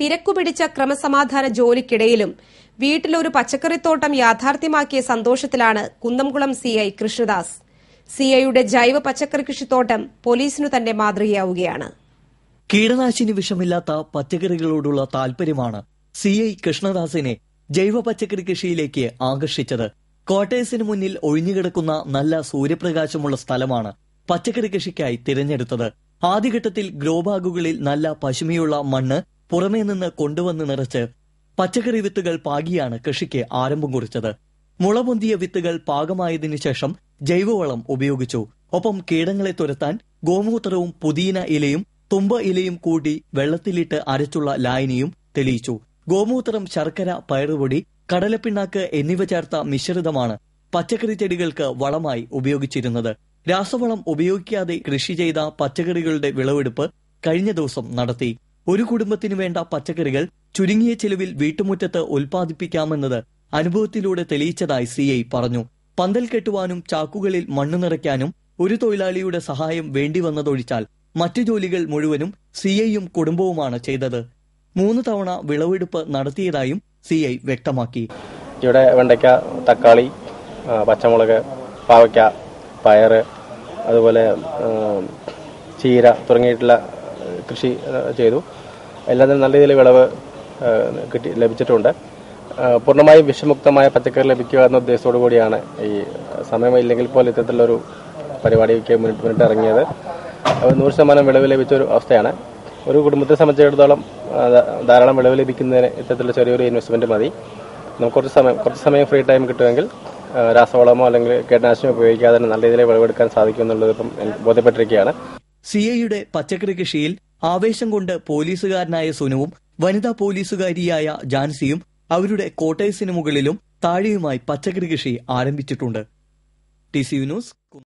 തിരക്കുപിടിച്ച ക്രമസമാധാന ജോലിക്കിടയിലും വീട്ടിലൊരു പച്ചക്കറിത്തോട്ടം യാഥാർത്ഥ്യമാക്കിയ സന്തോഷത്തിലാണ് കുന്നംകുളം സിഐ കൃഷ്ണദാസ് സിഐയുടെ ജൈവ പച്ചക്കറി കൃഷിത്തോട്ടം പോലീസിനു തന്നെ മാതൃകയാവുകയാണ് കീടനാശിനി വിഷമില്ലാത്ത പച്ചക്കറികളോടുള്ള താൽപര്യമാണ് സി ഐ കൃഷ്ണദാസിനെ ജൈവ പച്ചക്കറി കൃഷിയിലേക്ക് ആകർഷിച്ചത് കോട്ടയസിന് മുന്നിൽ ഒഴിഞ്ഞുകിടക്കുന്ന നല്ല സൂര്യപ്രകാശമുള്ള സ്ഥലമാണ് പച്ചക്കറി കൃഷിക്കായി തിരഞ്ഞെടുത്തത് ആദ്യഘട്ടത്തിൽ ഗ്രോബാഗുകളിൽ നല്ല പശുമയുള്ള മണ്ണ് പുറമേ നിന്ന് കൊണ്ടുവന്ന് നിറച്ച് പച്ചക്കറി വിത്തുകൾ പാകിയാണ് കൃഷിക്ക് ആരംഭം കുറിച്ചത് മുളപൊന്തിയ വിത്തുകൾ പാകമായതിനു ശേഷം ജൈവവളം ഉപയോഗിച്ചു ഒപ്പം കീടങ്ങളെ തുരത്താൻ ഗോമൂത്രവും പുതിയന ഇലയും തുമ്പ ഇലയും കൂടി വെള്ളത്തിലിട്ട് അരച്ചുള്ള ലായനിയും തെളിയിച്ചു ഗോമൂത്രം ശർക്കര പയറുപൊടി കടലപ്പിണ്ണാക്ക് എന്നിവ ചേർത്ത മിശ്രിതമാണ് പച്ചക്കറി ചെടികൾക്ക് വളമായി ഉപയോഗിച്ചിരുന്നത് രാസവളം ഉപയോഗിക്കാതെ കൃഷി ചെയ്ത പച്ചക്കറികളുടെ വിളവെടുപ്പ് കഴിഞ്ഞ ദിവസം നടത്തി ഒരു കുടുംബത്തിനു വേണ്ട പച്ചക്കറികൾ ചുരുങ്ങിയ ചെലവിൽ വീട്ടുമുറ്റത്ത് ഉൽപ്പാദിപ്പിക്കാമെന്നത് അനുഭവത്തിലൂടെ തെളിയിച്ചതായി സി ഐ പറഞ്ഞു പന്തൽ കെട്ടുവാനും ചാക്കുകളിൽ മണ്ണ് നിറയ്ക്കാനും ഒരു തൊഴിലാളിയുടെ സഹായം വേണ്ടി വന്നതൊഴിച്ചാൽ മറ്റു ജോലികൾ മുഴുവനും സി ഐയും കുടുംബവുമാണ് ചെയ്തത് മൂന്ന് തവണ വിളവെടുപ്പ് നടത്തിയതായും സി ഐ വ്യക്തമാക്കി ഇവിടെ വെണ്ടയ്ക്ക തക്കാളി പച്ചമുളക് പാവയ്ക്ക പയർ അതുപോലെ ചീര തുടങ്ങിയിട്ടുള്ള കൃഷി ചെയ്തു എല്ലാത്തിനും നല്ല രീതിയിൽ വിളവ് കിട്ടി ലഭിച്ചിട്ടുണ്ട് പൂർണ്ണമായും വിഷമുക്തമായ പച്ചക്കറി ലഭിക്കുക എന്ന ഉദ്ദേശത്തോടു കൂടിയാണ് ഈ സമയമില്ലെങ്കിൽ പോലും ഇത്തരത്തിലൊരു പരിപാടിക്ക് മുന്നിട്ട് മുന്നിട്ട് ഇറങ്ങിയത് നൂറ് ശതമാനം വിളവ് ലഭിച്ച ഒരു അവസ്ഥയാണ് ഒരു കുടുംബത്തെ സംബന്ധിച്ചിടത്തോളം ധാരാളം വിളവ് ലഭിക്കുന്നതിന് ഇത്തരത്തിലുള്ള ചെറിയൊരു ഇൻവെസ്റ്റ്മെന്റ് മതി നമുക്ക് കുറച്ച് സമയം കുറച്ച് സമയം ഫ്രീ ടൈം കിട്ടുമെങ്കിൽ രാസവളമോ അല്ലെങ്കിൽ കീടനാശിനിയോ ഉപയോഗിക്കാതെ നല്ല രീതിയിൽ വിളവെടുക്കാൻ സാധിക്കും എന്നുള്ളത് ഇപ്പം ബോധ്യപ്പെട്ടിരിക്കുകയാണ് സി എയുടെ പച്ചക്കറി കൃഷിയിൽ ആവേശം കൊണ്ട് പോലീസുകാരനായ സുനുവും വനിതാ പോലീസുകാരിയായ ജാൻസിയും അവരുടെ കോട്ടേഴ്സിന് മുകളിലും താഴെയുമായി പച്ചക്കറി കൃഷി ആരംഭിച്ചിട്ടുണ്ട് ടി സി ന്യൂസ്